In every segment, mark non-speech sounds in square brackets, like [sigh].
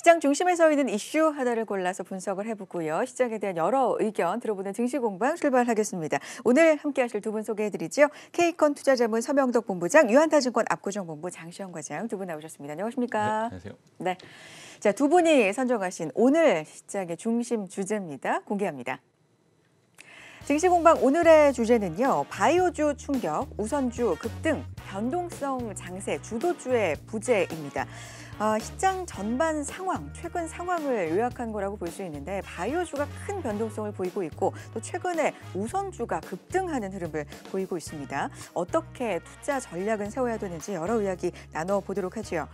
시장 중심에 서 있는 이슈 하나를 골라서 분석을 해보고요. 시장에 대한 여러 의견 들어보는 증시공방 출발하겠습니다. 오늘 함께하실 두 분 소개해드리죠. 케이컨 투자자문 서명덕 본부장, 유한타증권 압구정본부 장시영 과장 두 분 나오셨습니다. 안녕하십니까? 네, 안녕하세요. 네. 자, 두 분이 선정하신 오늘 시장의 중심 주제입니다. 공개합니다. 증시공방 오늘의 주제는요. 바이오주 충격, 우선주 급등, 변동성 장세, 주도주의 부재입니다. 아, 시장 전반 상황, 최근 상황을 요약한 거라고 볼 수 있는데 바이오주가 큰 변동성을 보이고 있고 또 최근에 우선주가 급등하는 흐름을 보이고 있습니다. 어떻게 투자 전략은 세워야 되는지 여러 이야기 나눠보도록 하지요.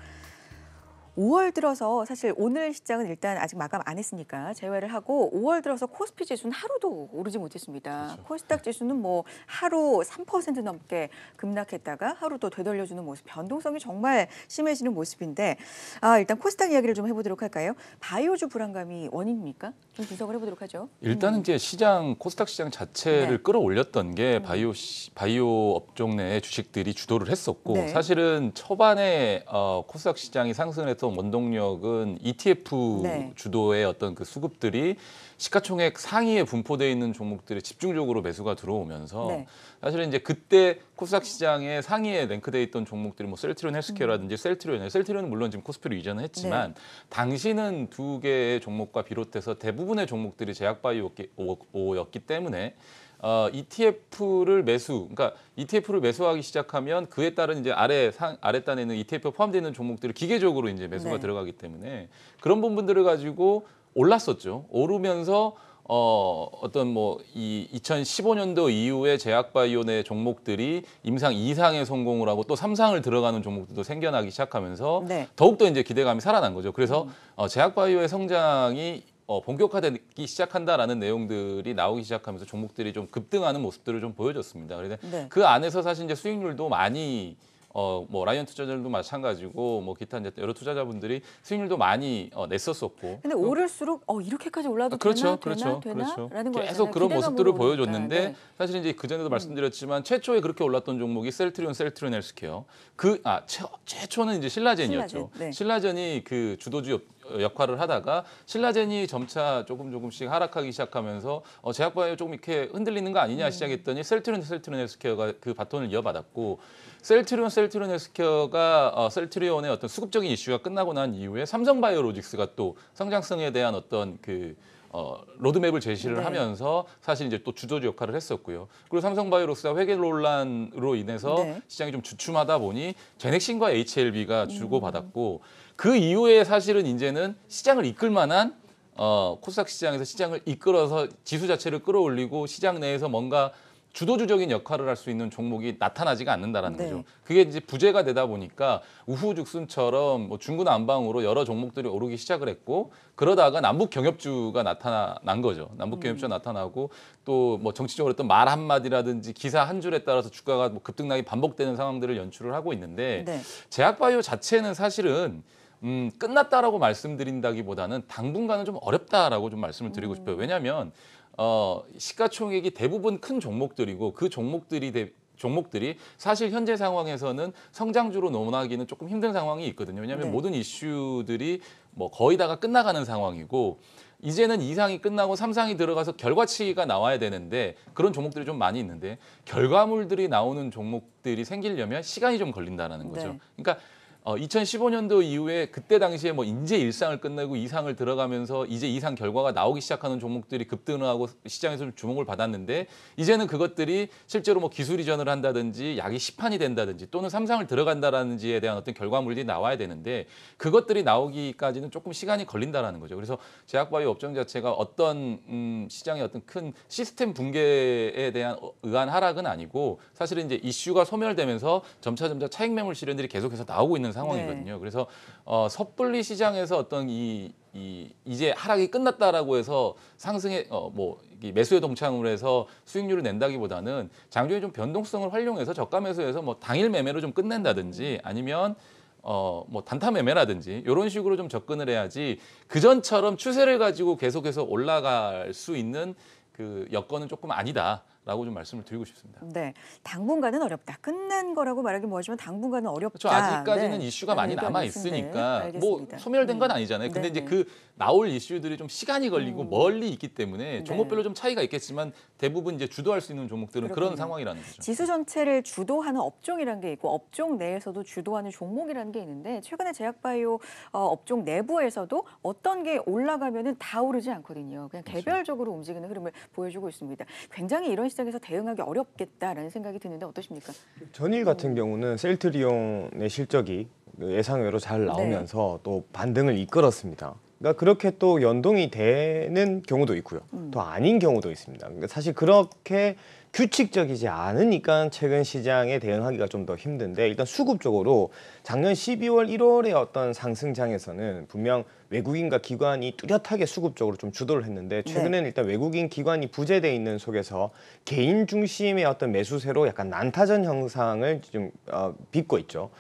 5월 들어서 사실 오늘 시장은 일단 아직 마감 안 했으니까 제외를 하고 5월 들어서 코스피 지수는 하루도 오르지 못했습니다. 그렇죠. 코스닥 지수는 뭐 하루 3% 넘게 급락했다가 하루 또 되돌려주는 모습, 변동성이 정말 심해지는 모습인데 아, 일단 코스닥 이야기를 좀 해보도록 할까요? 바이오주 불안감이 원인입니까? 좀 분석을 해보도록 하죠. 일단은 음. 이제 시장 코스닥 시장 자체를 네. 끌어올렸던 게 음. 바이오 바이오 업종 내 주식들이 주도를 했었고 네. 사실은 초반에 어, 코스닥 시장이 상승을 해서 달성 원동력은 ETF 네. 주도의 어떤 그 수급들이 시가총액 상위에 분포돼 있는 종목들이 집중적으로 매수가 들어오면서 네. 사실은 이제 그때 코스닥 시장의 상위에 랭크돼 있던 종목들이 뭐 셀트리온 헬스케어라든지 음. 셀트리온, 셀트리온은 물론 지금 코스피로 이전을 했지만 네. 당시는 두 개의 종목과 비롯해서 대부분의 종목들이 제약바이오였기 때문에 어, ETF를 매수, 그러니까 ETF를 매수하기 시작하면 그에 따른 이제 아래 상, 아래단에 있는 ETF 포함되어 있는 종목들을 기계적으로 이제 매수가 네. 들어가기 때문에 그런 부분들을 가지고 올랐었죠. 오르면서 어, 어떤 뭐 이 2015년도 이후에 제약바이오 내 종목들이 임상 이상의 성공을 하고 또삼상을 들어가는 종목들도 생겨나기 시작하면서 네. 더욱더 이제 기대감이 살아난 거죠. 그래서 음. 어, 제약바이오의 성장이 어, 본격화되기 시작한다라는 내용들이 나오기 시작하면서 종목들이 좀 급등하는 모습들을 좀 보여줬습니다. 그런데 네. 그 안에서 사실 이제 수익률도 많이 어, 뭐 라이언 투자자들도 마찬가지고 뭐 기타 이제 여러 투자자분들이 수익률도 많이 어, 냈었었고. 근데 오를수록 어, 이렇게까지 올라도 아, 그렇죠, 되나, 그렇죠, 되나, 그렇죠. 라는 계속 네, 그런 모습들을 보여줬는데 네. 사실 이제 그 전에도 음. 말씀드렸지만 음. 최초에 그렇게 올랐던 종목이 셀트리온, 셀트리온 헬스케어. 그아 최초는 이제 신라젠이었죠. 신라젠, 네. 신라젠이 그 주도주였 역할을 하다가 신라젠이 점차 조금 조금씩 하락하기 시작하면서 어, 제약바이오 조금 이렇게 흔들리는 거 아니냐 음. 시작했더니 셀트리온 셀트리온 헬스케어가 그 바톤을 이어받았고 셀트리온 셀트리온 헬스케어가 어, 셀트리온의 어떤 수급적인 이슈가 끝나고 난 이후에 삼성바이오로직스가 또 성장성에 대한 어떤 그 어, 로드맵을 제시를 네. 하면서 사실 이제 또 주도주 역할을 했었고요. 그리고 삼성바이오로스가 회계 논란으로 인해서 네. 시장이 좀 주춤하다 보니 제넥신과 HLB가 음. 주고받았고 음. 그 이후에 사실은 이제는 시장을 이끌 만한 어, 코스닥 시장에서 시장을 이끌어서 지수 자체를 끌어올리고 시장 내에서 뭔가 주도주적인 역할을 할 수 있는 종목이 나타나지가 않는다라는 네. 거죠. 그게 이제 부재가 되다 보니까 우후죽순처럼 뭐 중구난방으로 여러 종목들이 오르기 시작을 했고 그러다가 남북 경협주가 나타난 거죠. 남북 경협주가 음. 나타나고 또 뭐 정치적으로 어떤 말 한마디라든지 기사 한 줄에 따라서 주가가 뭐 급등락이 반복되는 상황들을 연출을 하고 있는데 네. 제약바이오 자체는 사실은 음, 끝났다라고 말씀드린다기보다는 당분간은 좀 어렵다라고 좀 말씀을 드리고 음. 싶어요. 왜냐하면 어, 시가총액이 대부분 큰 종목들이고 그 종목들이 대, 종목들이 사실 현재 상황에서는 성장주로 넘어나기는 조금 힘든 상황이 있거든요. 왜냐하면 네. 모든 이슈들이 뭐 거의 다가 끝나가는 상황이고 이제는 이상이 끝나고 삼상이 들어가서 결과치가 나와야 되는데 그런 종목들이 좀 많이 있는데 결과물들이 나오는 종목들이 생기려면 시간이 좀 걸린다는 네. 거죠. 네. 그러니까 어, 2015년도 이후에 그때 당시에 뭐인재 일상을 끝내고 이상을 들어가면서 이제 이상 결과가 나오기 시작하는 종목들이 급등하고 시장에서 좀 주목을 받았는데 이제는 그것들이 실제로 뭐 기술 이전을 한다든지 약이 시판이 된다든지 또는 삼상을 들어간다라는지에 대한 어떤 결과물이 나와야 되는데 그것들이 나오기까지는 조금 시간이 걸린다라는 거죠. 그래서 제약바이오 업종 자체가 어떤 음, 시장의 어떤 큰 시스템 붕괴에 대한 어, 의한 하락은 아니고 사실은 이제 이슈가 소멸되면서 점차점차 차익 매물 실현들이 계속해서 나오고 있는 상황이거든요. 네. 그래서 어, 섣불리 시장에서 어떤 이, 이 이제 하락이 끝났다라고 해서 상승에 어, 뭐 매수에 동참을 해서 수익률을 낸다기보다는 장중에 좀 변동성을 활용해서 저가 매수해서 뭐 당일 매매로 좀 끝낸다든지 아니면 어, 뭐 단타 매매라든지 이런 식으로 좀 접근을 해야지 그전처럼 추세를 가지고 계속해서 올라갈 수 있는 그 여건은 조금 아니다. 라고 좀 말씀을 드리고 싶습니다. 네, 당분간은 어렵다. 끝난 거라고 말하기 뭐하지만 당분간은 어렵다. 그렇죠. 아직까지는 네. 이슈가 많이 네, 남아 있으니까 네. 뭐 소멸된 건 음. 아니잖아요. 근데 이제 네. 그 나올 이슈들이 좀 시간이 걸리고 음. 멀리 있기 때문에 네. 종목별로 좀 차이가 있겠지만 대부분 이제 주도할 수 있는 종목들은 그렇군요. 그런 상황이라는 거죠. 지수 전체를 주도하는 업종이라는 게 있고 업종 내에서도 주도하는 종목이라는 게 있는데 최근에 제약바이오 어, 업종 내부에서도 어떤 게 올라가면은 다 오르지 않거든요. 그냥 그렇죠. 개별적으로 그렇죠. 움직이는 흐름을 보여주고 있습니다. 굉장히 이런 시장에서 대응하기 어렵겠다라는 생각이 드는데 어떠십니까? 전일 같은 경우는 셀트리온의 실적이 예상외로 잘 네. 나오면서 네. 또 반등을 이끌었습니다. 그러니까 그렇게 또 연동이 되는 경우도 있고요. 음. 또 아닌 경우도 있습니다. 그러니까 사실 그렇게 규칙적이지 않으니까 최근 시장에 대응하기가 좀 더 힘든데 일단 수급적으로 작년 12월 1월에 어떤 상승장에서는 분명 외국인과 기관이 뚜렷하게 수급적으로 좀 주도를 했는데 네. 최근에는 네. 일단 외국인 기관이 부재돼 있는 속에서 개인 중심의 어떤 매수세로 약간 난타전 형상을 좀 어, 빚고 있죠.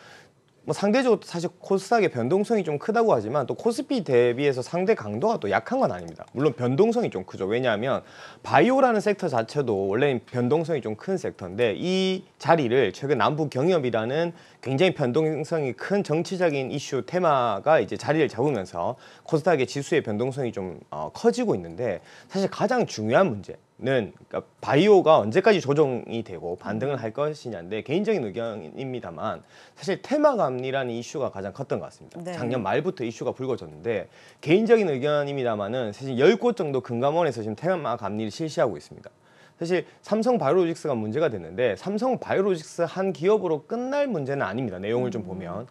뭐 상대적으로 사실 코스닥의 변동성이 좀 크다고 하지만 또 코스피 대비해서 상대 강도가 또 약한 건 아닙니다. 물론 변동성이 좀 크죠. 왜냐하면 바이오라는 섹터 자체도 원래는 변동성이 좀 큰 섹터인데 이 자리를 최근 남북 경협이라는 굉장히 변동성이 큰 정치적인 이슈 테마가 이제 자리를 잡으면서 코스닥의 지수의 변동성이 좀 어, 커지고 있는데 사실 가장 중요한 문제 는 그러니까 바이오가 언제까지 조정이 되고 반등을 할 것이냐인데 개인적인 의견입니다만 사실 테마감리라는 이슈가 가장 컸던 것 같습니다. 네. 작년 말부터 이슈가 불거졌는데 개인적인 의견입니다만은 사실 1 0곳 정도 금감원에서 지금 테마감리를 실시하고 있습니다. 사실 삼성 바이오로직스가 문제가 됐는데 삼성 바이오로직스 한 기업으로 끝날 문제는 아닙니다. 내용을 좀 음. 보면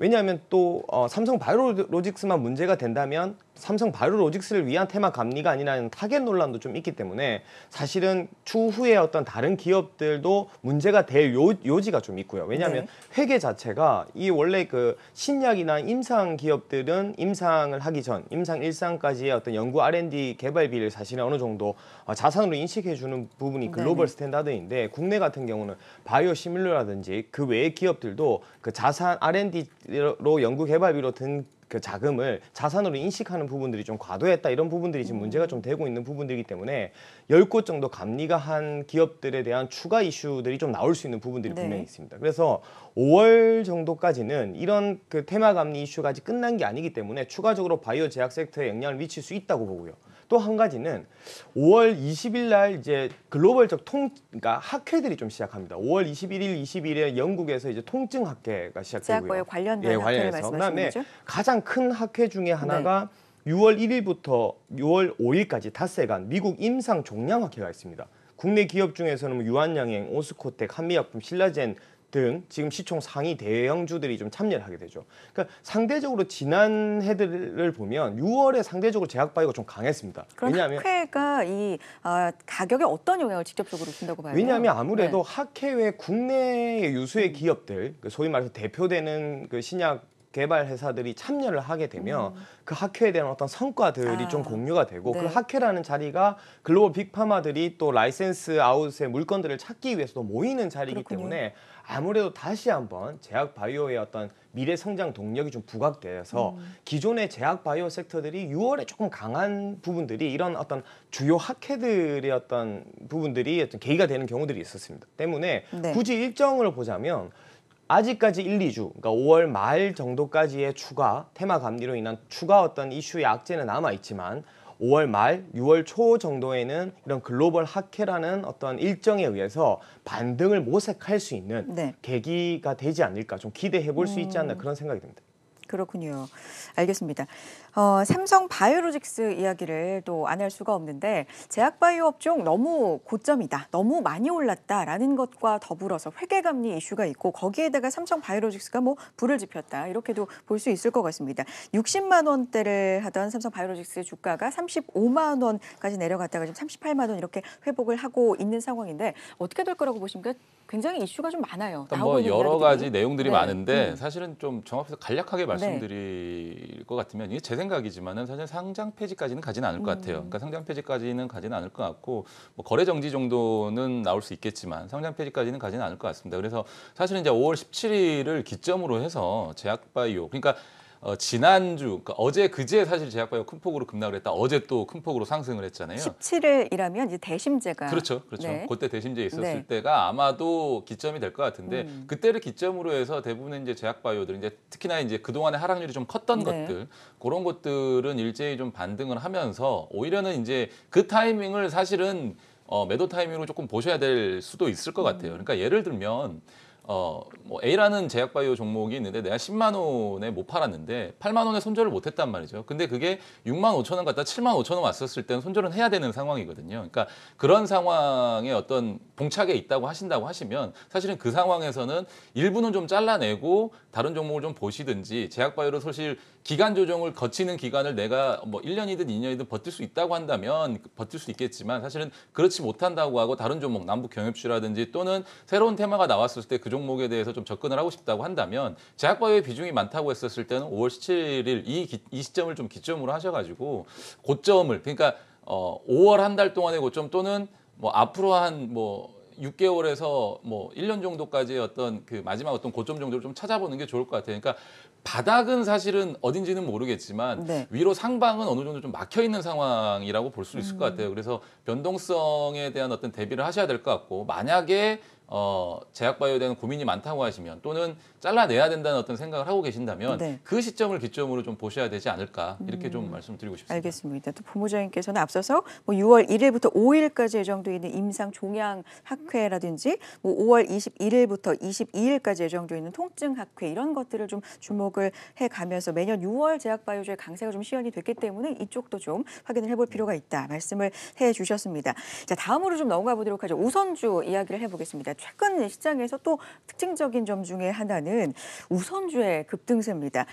왜냐하면 또 어, 삼성 바이오로직스만 문제가 된다면 삼성 바이오로직스를 위한 테마 감리가 아니라는 타겟 논란도 좀 있기 때문에 사실은 추후에 어떤 다른 기업들도 문제가 될 요, 지가좀 있고요. 왜냐하면 네. 회계 자체가 이 원래 그 신약이나 임상 기업들은 임상을 하기 전 임상 일상까지의 어떤 연구 R&D 개발비를 사실은 어느 정도 어, 자산으로 인식해 주는 부분이 네, 글로벌 네. 스탠다드인데 국내 같은 경우는 바이오 시뮬러라든지 그 외의 기업들도 그 자산 R&D로 연구 개발비로 든그 자금을 자산으로 인식하는 부분들이 좀 과도했다 이런 부분들이 지금 음. 문제가 좀 되고 있는 부분들이기 때문에 열 곳 정도 감리가 한 기업들에 대한 추가 이슈들이 좀 나올 수 있는 부분들이 네. 분명히 있습니다. 그래서 5월 정도까지는 이런 그 테마 감리 이슈가 아직 끝난 게 아니기 때문에 추가적으로 바이오 제약 섹터에 영향을 미칠 수 있다고 보고요. 또한 가지는 5월 20일 날 이제 글로벌적 통 그러니까 학회들이 좀 시작합니다. 5월 21일, 22일에 영국에서 이제 통증 학회가 시작되고요. 관련된 예, 관련해서 그다음에 거죠? 가장 큰 학회 중에 하나가 네. 6월 1일부터 6월 5일까지 닷새간 미국 임상 종양 학회가 있습니다. 국내 기업 중에서는 뭐 유한양행, 오스코텍, 한미약품, 신라젠 등 지금 시총 상위 대형주들이 좀 참여를 하게 되죠. 그러니까 상대적으로 지난 해들을 보면 6월에 상대적으로 제약 바이오가 좀 강했습니다. 왜냐하면 학회가 이 어, 가격에 어떤 영향을 직접적으로 준다고 봐요? 왜냐하면 아무래도 네. 학회외 국내의 유수의 기업들, 그 소위 말해서 대표되는 그 신약 개발 회사들이 참여를 하게 되면 음. 그 학회에 대한 어떤 성과들이 아. 좀 공유가 되고 그 네. 그 학회라는 자리가 글로벌 빅파마들이 또 라이센스 아웃의 물건들을 찾기 위해서도 모이는 자리이기 그렇군요. 때문에 아무래도 다시 한번 제약 바이오의 어떤 미래 성장 동력이 좀부각되어서 음. 기존의 제약 바이오 섹터들이 6월에 조금 강한 부분들이 이런 어떤 주요 학회들의 어떤 부분들이 어떤 계기가 되는 경우들이 있었습니다. 때문에 네. 굳이 일정을 보자면 아직까지 1, 2주, 그러니까 5월 말 정도까지의 추가, 테마 감리로 인한 추가 어떤 이슈의 악재는 남아있지만 5월 말, 6월 초 정도에는 이런 글로벌 학회라는 어떤 일정에 의해서 반등을 모색할 수 있는 네. 계기가 되지 않을까 좀 기대해 볼수 음... 있지 않나 음. 그런 생각이 듭니다. 그렇군요. 알겠습니다. 어, 삼성 바이오로직스 이야기를 또 안 할 수가 없는데 제약바이오 업종 너무 고점이다, 너무 많이 올랐다라는 것과 더불어서 회계감리 이슈가 있고 거기에다가 삼성 바이오로직스가 뭐 불을 지폈다 이렇게도 볼 수 있을 것 같습니다. 60만 원대를 하던 삼성 바이오로직스의 주가가 35만 원까지 내려갔다가 지금 38만 원 이렇게 회복을 하고 있는 상황인데 어떻게 될 거라고 보십니까? 굉장히 이슈가 좀 많아요. 뭐 여러 가지 내용들이 네. 많은데 음. 사실은 좀 정확해서 간략하게 네. 말씀드릴 네. 것 같으면 이게 재생 생각이지만은 사실 상장 폐지까지는 가지는 않을 것 같아요. 음. 그러니까 상장 폐지까지는 가지는 않을 것 같고 뭐 거래 정지 정도는 나올 수 있겠지만 상장 폐지까지는 가지는 않을 것 같습니다. 그래서 사실은 이제 5월 17일을 기점으로 해서 제약바이오 그러니까 어, 지난주 그러니까 어제 그제 사실 제약바이오 큰 폭으로 급락을 했다. 어제 또 큰 폭으로 상승을 했잖아요. 17일이라면 이제 대심제가 그렇죠, 그렇죠. 네. 그때 대심제 있었을 네. 때가 아마도 기점이 될 것 같은데 음. 그때를 기점으로 해서 대부분의 이제 제약바이오들 이제 특히나 이제 그 동안의 하락률이 좀 컸던 네. 것들 그런 것들은 일제히 좀 반등을 하면서 오히려는 이제 그 타이밍을 사실은 어, 매도 타이밍으로 조금 보셔야 될 수도 있을 것 같아요. 음. 그러니까 예를 들면. 어, 뭐 A라는 제약바이오 종목이 있는데 내가 10만 원에 못 팔았는데 8만 원에 손절을 못 했단 말이죠. 근데 그게 6만 5천 원갖다 7만 5천 원 왔었을 때는 손절은 해야 되는 상황이거든요. 그러니까 그런 상황에 어떤 봉착에 있다고 하신다고 하시면 사실은 그 상황에서는 일부는 좀 잘라내고 다른 종목을 좀 보시든지 제약바이오로 사실 기간 조정을 거치는 기간을 내가 뭐 1년이든 2년이든 버틸 수 있다고 한다면 버틸 수 있겠지만 사실은 그렇지 못한다고 하고 다른 종목 남북 경협주라든지 또는 새로운 테마가 나왔을 때 그 종목에 대해서 좀 접근을 하고 싶다고 한다면 제약바이오의 비중이 많다고 했었을 때는 5월 17일 이, 기, 이 시점을 좀 기점으로 하셔가지고 고점을 그러니까 어, 5월 한 달 동안의 고점 또는 뭐 앞으로 한뭐 6개월에서 뭐 1년 뭐 정도까지의 어떤 그 마지막 어떤 고점 정도를 좀 찾아보는 게 좋을 것 같아요. 그러니까 바닥은 사실은 어딘지는 모르겠지만 네. 위로 상방은 어느 정도 좀 막혀 있는 상황이라고 볼 수 있을 음. 것 같아요. 그래서 변동성에 대한 어떤 대비를 하셔야 될 것 같고 만약에 어, 제약바이오에 대한 고민이 많다고 하시면 또는 잘라내야 된다는 어떤 생각을 하고 계신다면 네. 그 시점을 기점으로 좀 보셔야 되지 않을까 이렇게 좀 음, 말씀드리고 싶습니다. 알겠습니다. 또 부모장님께서는 앞서서 뭐 6월 1일부터 5일까지 예정되어 있는 임상 종양 학회라든지 뭐 5월 21일부터 22일까지 예정되어 있는 통증 학회 이런 것들을 좀 주목을 해 가면서 매년 6월 제약바이오제 강세가 좀 시연이 됐기 때문에 이쪽도 좀 확인을 해 볼 필요가 있다 말씀을 해 주셨습니다. 자, 다음으로 좀 넘어가 보도록 하죠. 우선주 이야기를 해 보겠습니다. 최근 시장에서 또 특징적인 점 중에 하나는 우선주의 급등세입니다.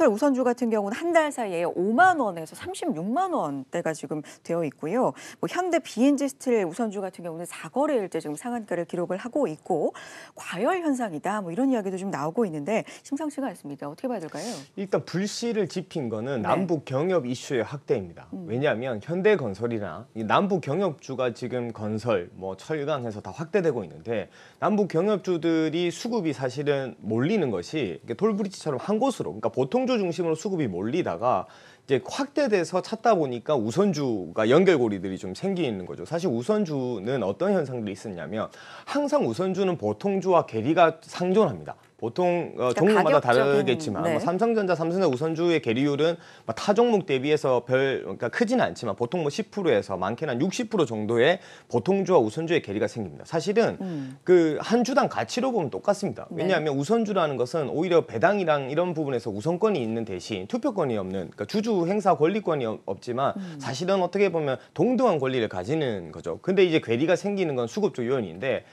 현대건설 우선주 같은 경우는 한 달 사이에 5만 원에서 36만 원대가 지금 되어 있고요. 뭐 현대 비 n 지 스틸 우선주 같은 경우는 4거래일째 지금 상한가를 기록을 하고 있고 과열 현상이다 뭐 이런 이야기도 좀 나오고 있는데 심상치가 않습니다. 어떻게 봐야 될까요? 일단 불씨를 지핀 거는 네. 남북 경협 이슈의 확대입니다. 음. 왜냐하면 현대건설이나 남북 경협주가 지금 건설, 뭐 철강해서 다 확대되고 있는 되는데 남북 경협주들이 수급이 사실은 몰리는 것이 톨브리지처럼 한 곳으로 그러니까 보통주 중심으로 수급이 몰리다가 이제 확대돼서 찾다 보니까 우선주가 연결고리들이 좀 생기는 거죠. 사실 우선주는 어떤 현상들이 있었냐면 항상 우선주는 보통주와 괴리가 상존합니다. 보통 어, 그러니까 종목마다 가격적인, 다르겠지만 네. 뭐 삼성전자, 삼성의 우선주의 계리율은 뭐 타 종목 대비해서 별 그러니까 크진 않지만 보통 뭐 10%에서 많게는 한60% 정도의 보통주와 우선주의 계리가 생깁니다. 사실은 음. 그한 주당 가치로 보면 똑같습니다. 네. 왜냐하면 네. 우선주라는 것은 오히려 배당이랑 이런 부분에서 우선권이 있는 대신 투표권이 없는 그러니까 주주 행사 권리권이 없지만 음. 사실은 어떻게 보면 동등한 권리를 가지는 거죠. 근데 이제 괴리가 생기는 건 수급조 요인인데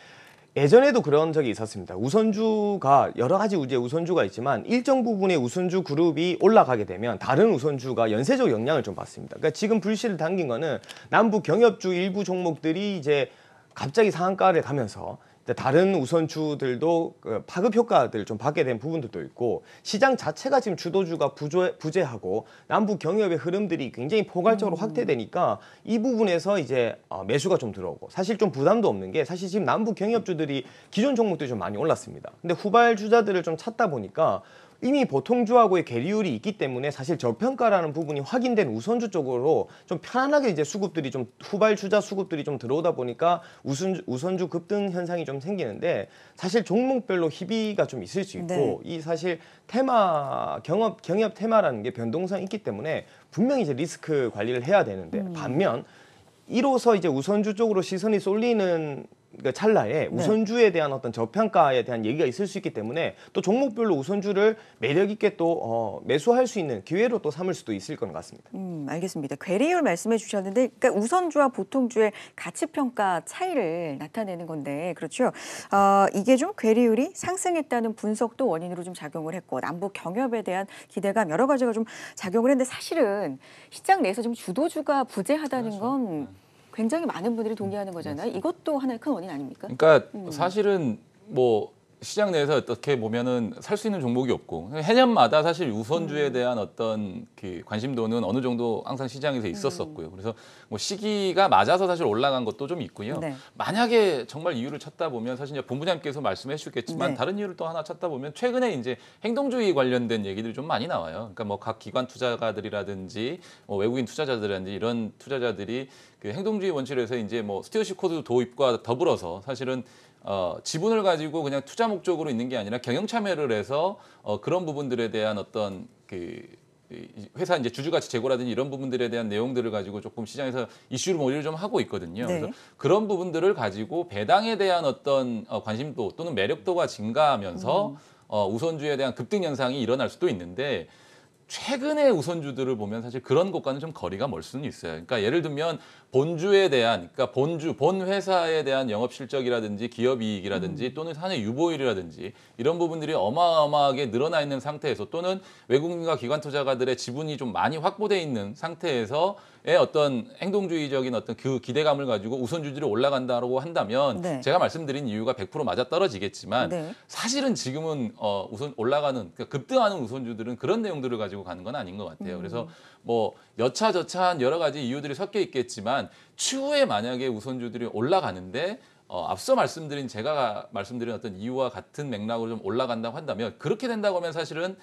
예전에도 그런 적이 있었습니다. 우선주가 여러 가지 우제 우선주가 있지만 일정 부분의 우선주 그룹이 올라가게 되면 다른 우선주가 연쇄적 영향을 좀 받습니다. 그러니까 지금 불씨를 당긴 거는 남부 경협주 일부 종목들이 이제 갑자기 상한가를 가면서 다른 우선주들도 그 파급 효과들 좀 받게 된 부분들도 있고 시장 자체가 지금 주도주가 부조해, 부재하고 남북 경협의 흐름들이 굉장히 포괄적으로 음. 확대되니까 이 부분에서 이제 어, 매수가 좀 들어오고 사실 좀 부담도 없는 게 사실 지금 남북 경협주들이 기존 종목들이 좀 많이 올랐습니다. 근데 후발 주자들을 좀 찾다 보니까 이미 보통주하고의 괴리율이 있기 때문에 사실 저평가라는 부분이 확인된 우선주 쪽으로 좀 편안하게 이제 수급들이 좀 후발 주자 수급들이 좀 들어오다 보니까 우선 우선주 급등 현상이 좀 생기는데 사실 종목별로 희비가 좀 있을 수 있고 네. 이 사실 테마 경업 경협 테마라는 게변동성 있기 때문에 분명히 이제 리스크 관리를 해야 되는데 음. 반면 이로써 이제 우선주 쪽으로 시선이 쏠리는 그러니까 찰나에 네. 우선주에 대한 어떤 저평가에 대한 얘기가 있을 수 있기 때문에 또 종목별로 우선주를 매력 있게 또 어, 매수할 수 있는 기회로 또 삼을 수도 있을 것 같습니다. 음, 알겠습니다. 괴리율 말씀해 주셨는데 그러니까 우선주와 보통주의 가치 평가 차이를 나타내는 건데 그렇죠. 어, 이게 좀 괴리율이 상승했다는 분석도 원인으로 좀 작용을 했고 남북 경협에 대한 기대감 여러 가지가 좀 작용을 했는데 사실은 시장 내에서 좀 주도주가 부재하다는 그렇죠. 건 네. 굉장히 많은 분들이 동의하는 음, 거잖아요. 이것도 하나의 큰 원인 아닙니까? 그러니까 음. 사실은 뭐 시장 내에서 어떻게 보면은 살 수 있는 종목이 없고 해년마다 사실 우선주에 음. 대한 어떤 그 관심도는 어느 정도 항상 시장에서 음. 있었었고요. 그래서 뭐 시기가 맞아서 사실 올라간 것도 좀 있고요. 네. 만약에 정말 이유를 찾다 보면 사실 이제 본부장님께서 말씀해 주셨겠지만 네. 다른 이유를 또 하나 찾다 보면 최근에 이제 행동주의 관련된 얘기들이 좀 많이 나와요. 그러니까 뭐 각 기관 투자가들이라든지 뭐 외국인 투자자들이라든지 이런 투자자들이 그 행동주의 원칙에서 이제 뭐 스튜어십 코드 도입과 더불어서 사실은 어, 지분을 가지고 그냥 투자 목적으로 있는 게 아니라 경영 참여를 해서 어, 그런 부분들에 대한 어떤 그 회사 이제 주주가치 제고라든지 이런 부분들에 대한 내용들을 가지고 조금 시장에서 이슈를 모이를좀 하고 있거든요. 네. 그래서 그런 부분들을 가지고 배당에 대한 어떤 어, 관심도 또는 매력도가 증가하면서 음. 어, 우선주에 대한 급등 현상이 일어날 수도 있는데 최근의 우선주들을 보면 사실 그런 것과는 좀 거리가 멀 수는 있어요. 그러니까 예를 들면 본주에 대한, 그러니까 본주, 본 회사에 대한 영업 실적이라든지 기업 이익이라든지 음. 또는 사내 유보율이라든지 이런 부분들이 어마어마하게 늘어나 있는 상태에서 또는 외국인과 기관 투자가들의 지분이 좀 많이 확보돼 있는 상태에서 어떤 행동주의적인 어떤 그 기대감을 가지고 우선주지로 올라간다고 한다면 네. 제가 말씀드린 이유가 100% 맞아 떨어지겠지만 네. 사실은 지금은 어, 우선 올라가는 그러니까 급등하는 우선주들은 그런 내용들을 가지고 가는 건 아닌 것 같아요. 그래서 음. 뭐 여차저차한 여러 가지 이유들이 섞여 있겠지만 추후에 만약에 우선주들이 올라가는데 어, 앞서 말씀드린 제가 말씀드린 어떤 이유와 같은 맥락으로 좀 올라간다고 한다면 그렇게 된다고 하면 사실은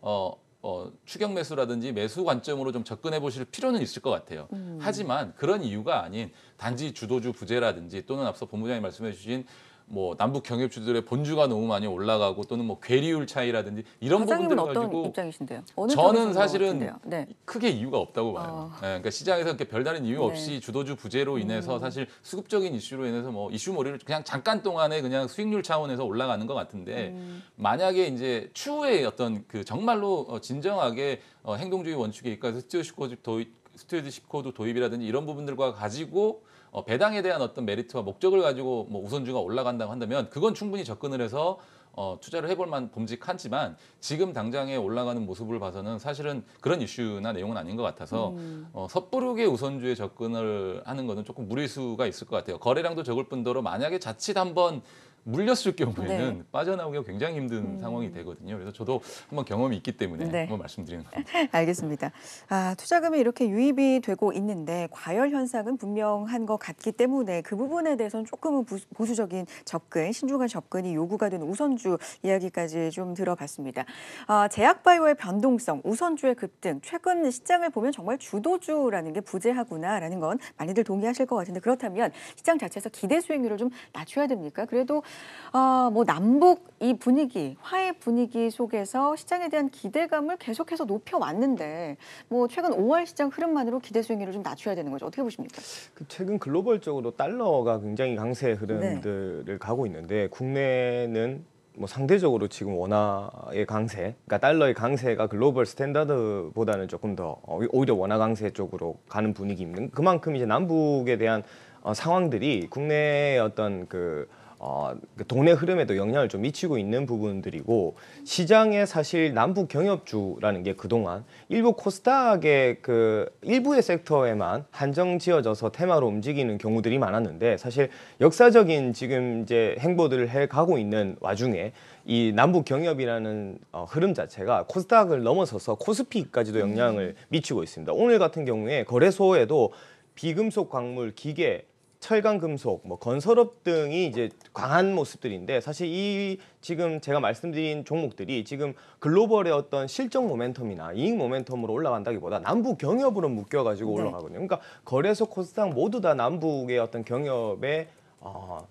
어, 어, 추격 매수라든지 매수 관점으로 좀 접근해 보실 필요는 있을 것 같아요. 음. 하지만 그런 이유가 아닌 단지 주도주 부재라든지 또는 앞서 본부장이 말씀해 주신 뭐 남북 경협주들의 본주가 너무 많이 올라가고 또는 뭐 괴리율 차이라든지 이런 부분들 가지고 입장이신데요? 저는 사실은 네. 크게 이유가 없다고 봐요. 어. 네, 그러니까 시장에서 이렇게 별다른 이유 네. 없이 네. 주도주 부재로 인해서 음. 사실 수급적인 이슈로 인해서 뭐 이슈 머리를 그냥 잠깐 동안에 그냥 수익률 차원에서 올라가는 것 같은데 음. 만약에 이제 추후에 어떤 그 정말로 어, 진정하게 어, 행동주의 원칙에 입각해서 스튜어십 코드 도코드 도입이라든지 이런 부분들과 가지고 어, 배당에 대한 어떤 메리트와 목적을 가지고 뭐 우선주가 올라간다고 한다면 그건 충분히 접근을 해서 어, 투자를 해볼 만 봄직하지만 지금 당장에 올라가는 모습을 봐서는 사실은 그런 이슈나 내용은 아닌 것 같아서 음. 어, 섣부르게 우선주에 접근을 하는 것은 조금 무리수가 있을 것 같아요. 거래량도 적을 뿐더러 만약에 자칫 한번 물렸을 경우에는 네. 빠져나오기가 굉장히 힘든 음. 상황이 되거든요. 그래서 저도 한번 경험이 있기 때문에 네. 한번 말씀드리는 겁니다. [laughs] 알겠습니다. 아, 투자금이 이렇게 유입이 되고 있는데 과열 현상은 분명한 것 같기 때문에 그 부분에 대해서는 조금은 보수적인 접근, 신중한 접근이 요구가 된 우선주 이야기까지 좀 들어봤습니다. 아, 제약바이오의 변동성, 우선주의 급등, 최근 시장을 보면 정말 주도주라는 게 부재하구나라는 건 많이들 동의하실 것 같은데 그렇다면 시장 자체에서 기대 수익률을 좀 낮춰야 됩니까? 그래도 어, 뭐 남북 이 분위기, 화해 분위기 속에서 시장에 대한 기대감을 계속해서 높여왔는데 뭐 최근 5월 시장 흐름만으로 기대 수익률을 좀 낮춰야 되는 거죠. 어떻게 보십니까? 그 최근 글로벌적으로 달러가 굉장히 강세 흐름들을 네. 가고 있는데 국내는 뭐 상대적으로 지금 원화의 강세, 그러니까 달러의 강세가 글로벌 스탠다드보다는 조금 더 어, 오히려 원화 강세 쪽으로 가는 분위기입니 그만큼 이제 남북에 대한 어, 상황들이 국내의 어떤 그 어, 그 동네 흐름에도 영향을 좀 미치고 있는 부분들이고 시장에 사실 남북 경협주라는 게 그동안 일부 코스닥의 그 일부의 섹터에만 한정 지어져서 테마로 움직이는 경우들이 많았는데 사실 역사적인 지금 이제 행보들을 해 가고 있는 와중에 이 남북 경협이라는 어, 흐름 자체가 코스닥을 넘어서서 코스피까지도 영향을 미치고 있습니다. 오늘 같은 경우에 거래소에도 비금속 광물 기계 철강 금속, 뭐 건설업 등이 이제 강한 모습들인데 사실 이 지금 제가 말씀드린 종목들이 지금 글로벌의 어떤 실적 모멘텀이나 이익 모멘텀으로 올라간다기보다 남북 경협으로 묶여 가지고 네. 올라가거든요. 그러니까 거래소 코스닥 모두 다 남북의 어떤 경협에 어,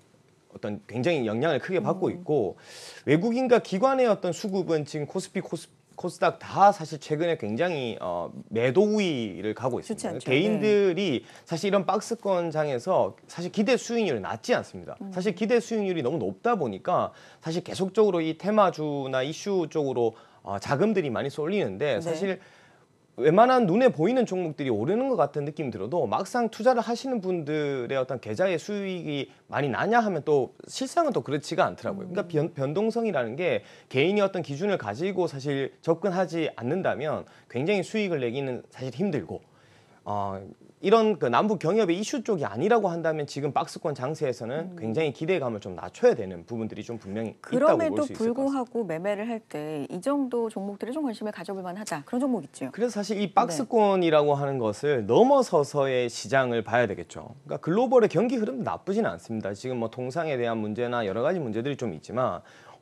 어떤 굉장히 영향을 크게 받고 음. 있고 외국인과 기관의 어떤 수급은 지금 코스피 코스 피 코스닥 다 사실 최근에 굉장히 어, 매도 우위를 가고 있습니다. 않죠. 개인들이 네. 사실 이런 박스권 장에서 사실 기대 수익률이 낮지 않습니다. 음. 사실 기대 수익률이 너무 높다 보니까 사실 계속적으로 이 테마주나 이슈 쪽으로 어, 자금들이 많이 쏠리는데 네. 사실 웬만한 눈에 보이는 종목들이 오르는 것 같은 느낌 이 들어도 막상 투자를 하시는 분들의 어떤 계좌의 수익이 많이 나냐 하면 또 실상은 또 그렇지가 않더라고요. 그러니까 변, 음. 변동성이라는 게 개인이 어떤 기준을 가지고 사실 접근하지 않는다면 굉장히 수익을 내기는 사실 힘들고 어, 이런 그 남북 경협의 이슈 쪽이 아니라고 한다면 지금 박스권 장세에서는 음. 굉장히 기대감을 좀 낮춰야 되는 부분들이 좀 분명히 있다고 볼 수 있을 것 그럼에도 불구하고 매매를 할 때 이 정도 종목들이 좀 관심을 가져볼 만하다 그런 종목 있죠. 그래서 사실 이 박스권이라고 네. 하는 것을 넘어서서의 시장을 봐야 되겠죠. 그러니까 글로벌의 경기 흐름도 나쁘진 않습니다. 지금 뭐 통상에 대한 문제나 여러 가지 문제들이 좀 있지만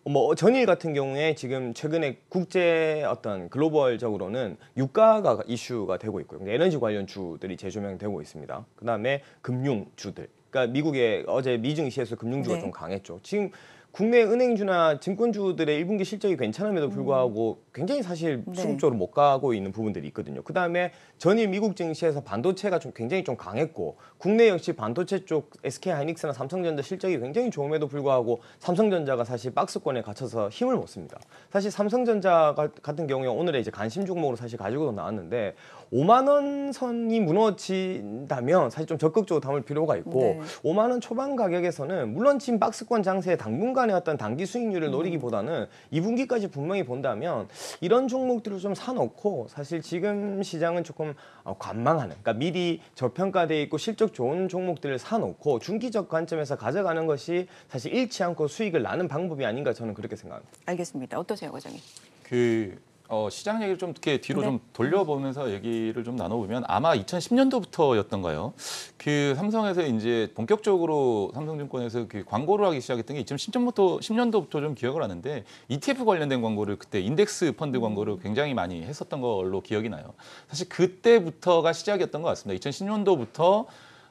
뭐 전일 같은 경우에 지금 최근에 국제 어떤 글로벌적으로는 유가가 이슈가 되고 있고요. 그러니까 에너지 관련 주들이 재조명되고 있습니다. 그다음에 금융 주들. 그러니까 미국의 어제 미증시에서 금융주가 네. 좀 강했죠. 지금 국내 은행주나 증권주들의 1분기 실적이 괜찮음에도 불구하고 굉장히 사실 네. 수급적으로 못 가고 있는 부분들이 있거든요. 그다음에 전일 미국 증시에서 반도체가 좀 굉장히 좀 강했고 국내 역시 반도체 쪽 SK 하이닉스나 삼성전자 실적이 굉장히 좋음에도 불구하고 삼성전자가 사실 박스권에 갇혀서 힘을 못 씁니다. 사실 삼성전자 같은 경우에 오늘의 이제 관심 종목으로 사실 가지고 나왔는데 5만원 선이 무너진다면 사실 좀 적극적으로 담을 필요가 있고 네. 5만원 초반 가격에서는 물론 지금 박스권 장세에 당분간의 어떤 단기 수익률을 음. 노리기보다는 2분기까지 분명히 본다면 이런 종목들을 좀 사놓고 사실 지금 시장은 조금 어, 관망하는 그러니까 미리 저평가돼 있고 실적 좋은 종목들을 사놓고 중기적 관점에서 가져가는 것이 사실 잃지 않고 수익을 나는 방법이 아닌가 저는 그렇게 생각합니다. 알겠습니다. 어떠세요, 과장님? 그 어, 시장 얘기를 좀 이렇게 뒤로 네. 좀 돌려보면서 얘기를 좀 나눠보면 아마 2010년도부터였던가요? 그 삼성에서 이제 본격적으로 삼성증권에서 그 광고를 하기 시작했던 게 2010년부터 10년도부터 좀 기억을 하는데 ETF 관련된 광고를 그때 인덱스 펀드 광고를 음. 굉장히 많이 했었던 걸로 기억이 나요. 사실 그때부터가 시작이었던 것 같습니다. 2010년도부터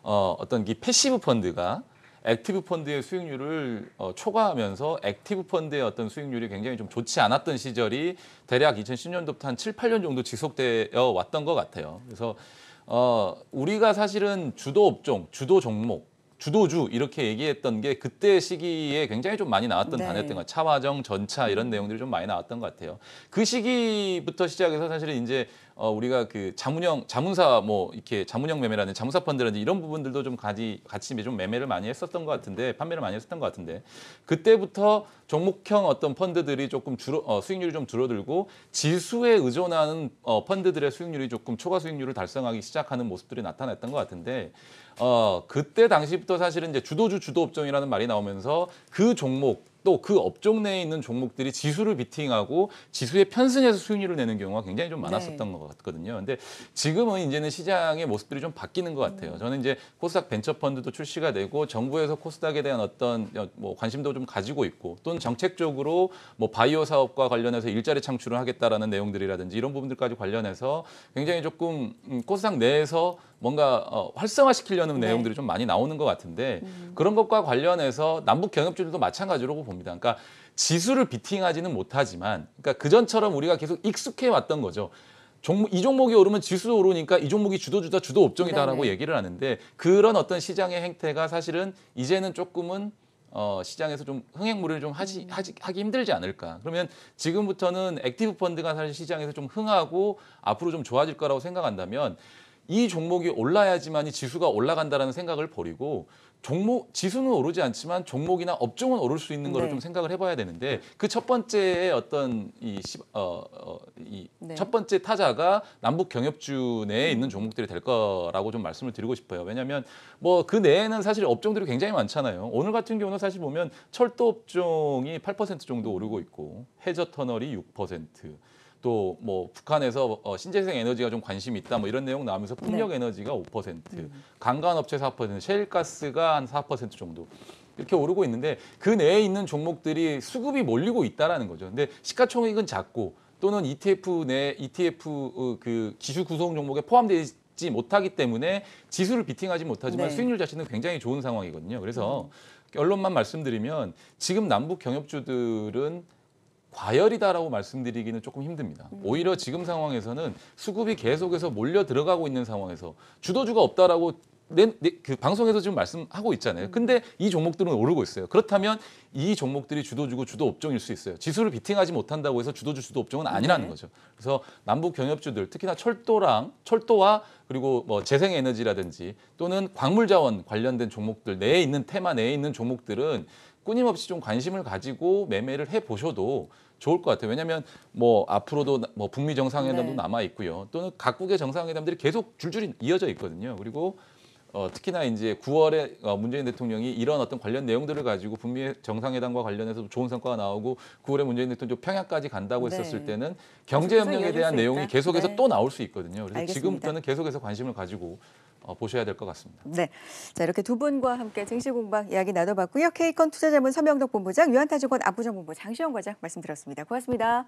어, 어떤 이 패시브 펀드가 액티브 펀드의 수익률을 어, 초과하면서 액티브 펀드의 어떤 수익률이 굉장히 좀 좋지 않았던 시절이 대략 2010년도부터 한 7, 8년 정도 지속되어 왔던 것 같아요. 그래서 어, 우리가 사실은 주도 업종, 주도 종목, 주도주 이렇게 얘기했던 게 그때 시기에 굉장히 좀 많이 나왔던 네. 단어였던 것 차화정, 전차 이런 내용들이 좀 많이 나왔던 것 같아요. 그 시기부터 시작해서 사실은 이제 어, 우리가 그 자문형 자문사 뭐 이렇게 자문형 매매라는 자문사 펀드라든지 이런 부분들도 좀 같이 같이 좀 매매를 많이 했었던 것 같은데 판매를 많이 했었던 것 같은데 그때부터 종목형 어떤 펀드들이 조금 줄어 어, 수익률이 좀 줄어들고 지수에 의존하는 어, 펀드들의 수익률이 조금 초과 수익률을 달성하기 시작하는 모습들이 나타났던 것 같은데 어, 그때 당시부터 사실은 이제 주도주 주도업종이라는 말이 나오면서 그 종목 또그 업종 내에 있는 종목들이 지수를 비팅하고 지수에 편승해서 수익률을 내는 경우가 굉장히 좀 많았었던 네. 것 같거든요. 근데 지금은 이제는 시장의 모습들이 좀 바뀌는 것 같아요. 음. 저는 이제 코스닥 벤처펀드도 출시가 되고 정부에서 코스닥에 대한 어떤 뭐 관심도 좀 가지고 있고 또는 정책적으로 뭐 바이오 사업과 관련해서 일자리 창출을 하겠다라는 내용들이라든지 이런 부분들까지 관련해서 굉장히 조금 음, 코스닥 내에서 뭔가 어, 활성화시키려는 네. 내용들이 좀 많이 나오는 것 같은데 음. 그런 것과 관련해서 남북 경협주들도 마찬가지라고 봅니다. 그러니까 지수를 비팅하지는 못하지만 그러니까 그전처럼 우리가 계속 익숙해 왔던 거죠. 종목, 이 종목이 오르면 지수 오르니까 이 종목이 주도주다 주도 업종이다라고 얘기를 하는데 그런 어떤 시장의 행태가 사실은 이제는 조금은 어, 시장에서 좀흥행물를좀 하지, 음. 하지, 하기 힘들지 않을까. 그러면 지금부터는 액티브 펀드가 사실 시장에서 좀 흥하고 앞으로 좀 좋아질 거라고 생각한다면 이 종목이 올라야지만 이 지수가 올라간다라는 생각을 버리고 종목 지수는 오르지 않지만 종목이나 업종은 오를 수 있는 거를 네. 좀 생각을 해봐야 되는데 그 첫 번째 어떤 이첫 어, 어, 이 네. 첫 번째 타자가 남북 경협주 내에 있는 종목들이 될 거라고 좀 말씀을 드리고 싶어요. 왜냐하면 뭐 그 내에는 사실 업종들이 굉장히 많잖아요. 오늘 같은 경우는 사실 보면 철도 업종이 8% 정도 오르고 있고 해저 터널이 6%. 또뭐 북한에서 어, 신재생 에너지가 좀 관심이 있다 뭐 이런 내용 나오면서 풍력 네. 에너지가 5%, 음. 강간업체 4%, 셰일가스가 한 4% 정도 이렇게 오르고 있는데 그 내에 있는 종목들이 수급이 몰리고 있다라는 거죠. 근데 시가총액은 작고 또는 ETF 내 ETF 어, 그 기술 구성 종목에 포함되지 못하기 때문에 지수를 비팅하지 못하지만 네. 수익률 자체는 굉장히 좋은 상황이거든요. 그래서 음. 결론만 말씀드리면 지금 남북 경협주들은 과열이다라고 말씀드리기는 조금 힘듭니다. 음. 오히려 지금 상황에서는 수급이 계속해서 몰려 들어가고 있는 상황에서 주도주가 없다라고 내, 내, 그 방송에서 지금 말씀하고 있잖아요. 음. 근데 이 종목들은 오르고 있어요. 그렇다면 이 종목들이 주도주고 주도 업종일 수 있어요. 지수를 비팅하지 못한다고 해서 주도주 주도 업종은 아니라는 네. 거죠. 그래서 남북 경협주들 특히나 철도랑 철도와 그리고 뭐 재생에너지라든지 또는 광물자원 관련된 종목들 내에 있는 테마 내에 있는 종목들은 끊임없이 좀 관심을 가지고 매매를 해 보셔도 좋을 것 같아요. 왜냐하면 뭐 앞으로도 뭐 북미 정상회담도 네. 남아 있고요. 또는 각국의 정상회담들이 계속 줄줄이 이어져 있거든요. 그리고 어, 특히나 이제 9월에 어, 문재인 대통령이 이런 어떤 관련 내용들을 가지고 북미 정상회담과 관련해서 좋은 성과가 나오고 9월에 문재인 대통령 평양까지 간다고 네. 했었을 때는 경제협력에 대한 내용이 있다. 계속해서 네. 또 나올 수 있거든요. 그래서 알겠습니다. 지금부터는 계속해서 관심을 가지고 어, 보셔야 될 것 같습니다. 네, 자 이렇게 두 분과 함께 증시공방 이야기 나눠봤고요. 케컨 투자자문 서명덕 본부장, 유한타증권 안부정 본부 장시영 과장 말씀드렸습니다. 고맙습니다.